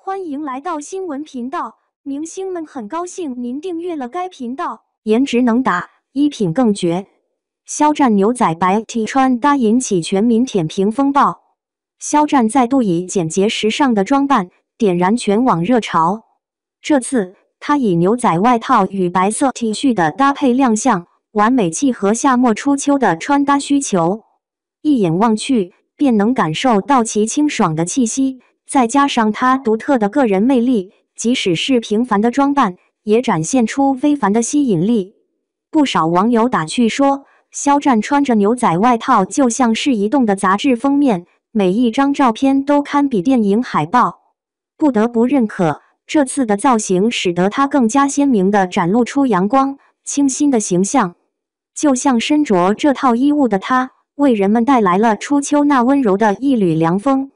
欢迎来到新闻频道。明星们很高兴您订阅了该频道。颜值能打，衣品更绝。肖战牛仔白 T 穿搭引起全民舔屏风暴。肖战再度以简洁时尚的装扮点燃全网热潮。这次他以牛仔外套与白色 T 恤的搭配亮相，完美契合夏末初秋的穿搭需求。一眼望去，便能感受到其清爽的气息。再加上他独特的个人魅力，即使是平凡的装扮，也展现出非凡的吸引力。不少网友打趣说：“肖战穿着牛仔外套，就像是移动的杂志封面，每一张照片都堪比电影海报。”不得不认可，这次的造型使得他更加鲜明的展露出阳光、清新的形象，就像身着这套衣物的他，为人们带来了初秋那温柔的一缕凉风。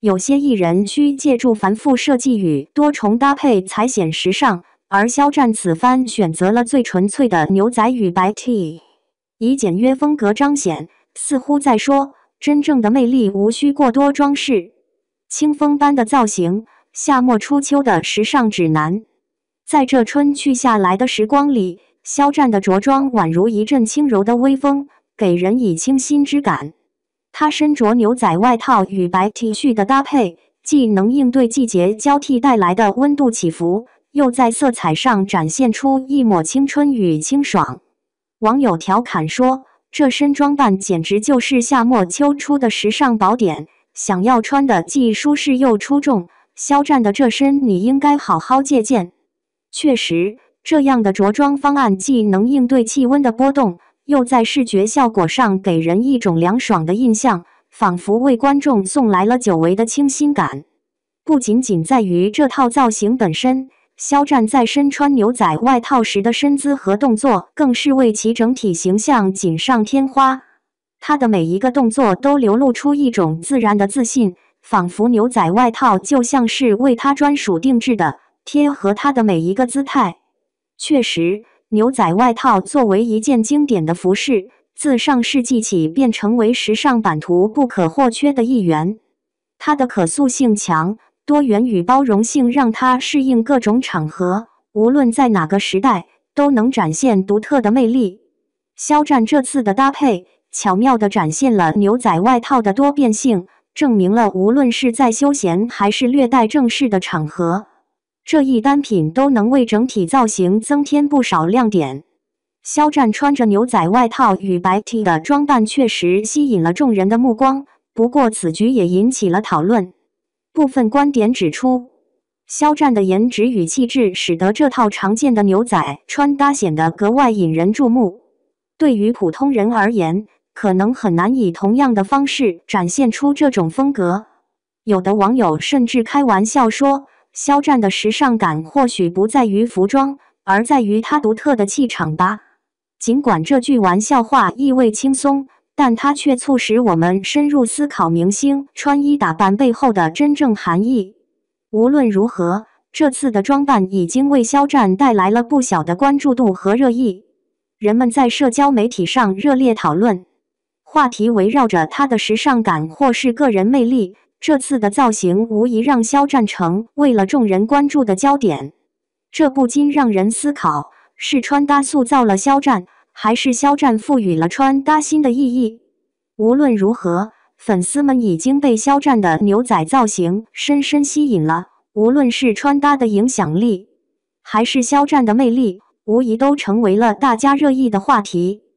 有些艺人需借助繁复设计与多重搭配才显时尚，而肖战此番选择了最纯粹的牛仔与白 T，以简约风格彰显，似乎在说真正的魅力无需过多装饰。清风般的造型，夏末初秋的时尚指南，在这春去夏来的时光里，肖战的着装宛如一阵轻柔的微风，给人以清新之感。他身着牛仔外套与白 T 恤的搭配，既能应对季节交替带来的温度起伏，又在色彩上展现出一抹青春与清爽。网友调侃说：“这身装扮简直就是夏末秋初的时尚宝典。”想要穿的既舒适又出众，肖战的这身你应该好好借鉴。确实，这样的着装方案既能应对气温的波动。又在视觉效果上给人一种凉爽的印象，仿佛为观众送来了久违的清新感。不仅仅在于这套造型本身，肖战在身穿牛仔外套时的身姿和动作，更是为其整体形象锦上添花。他的每一个动作都流露出一种自然的自信，仿佛牛仔外套就像是为他专属定制的，贴合他的每一个姿态。确实。牛仔外套作为一件经典的服饰，自上世纪起便成为时尚版图不可或缺的一员。它的可塑性强、多元与包容性，让它适应各种场合。无论在哪个时代，都能展现独特的魅力。肖战这次的搭配，巧妙地展现了牛仔外套的多变性，证明了无论是在休闲还是略带正式的场合。这一单品都能为整体造型增添不少亮点。肖战穿着牛仔外套与白 T 的装扮确实吸引了众人的目光，不过此局也引起了讨论。部分观点指出，肖战的颜值与气质使得这套常见的牛仔穿搭显得格外引人注目。对于普通人而言，可能很难以同样的方式展现出这种风格。有的网友甚至开玩笑说。肖战的时尚感或许不在于服装，而在于他独特的气场吧。尽管这句玩笑话意味轻松，但它却促使我们深入思考明星穿衣打扮背后的真正含义。无论如何，这次的装扮已经为肖战带来了不小的关注度和热议。人们在社交媒体上热烈讨论，话题围绕着他的时尚感或是个人魅力。这次的造型无疑让肖战成为了众人关注的焦点，这不禁让人思考：是穿搭塑造了肖战，还是肖战赋予了穿搭新的意义？无论如何，粉丝们已经被肖战的牛仔造型深深吸引了。无论是穿搭的影响力，还是肖战的魅力，无疑都成为了大家热议的话题。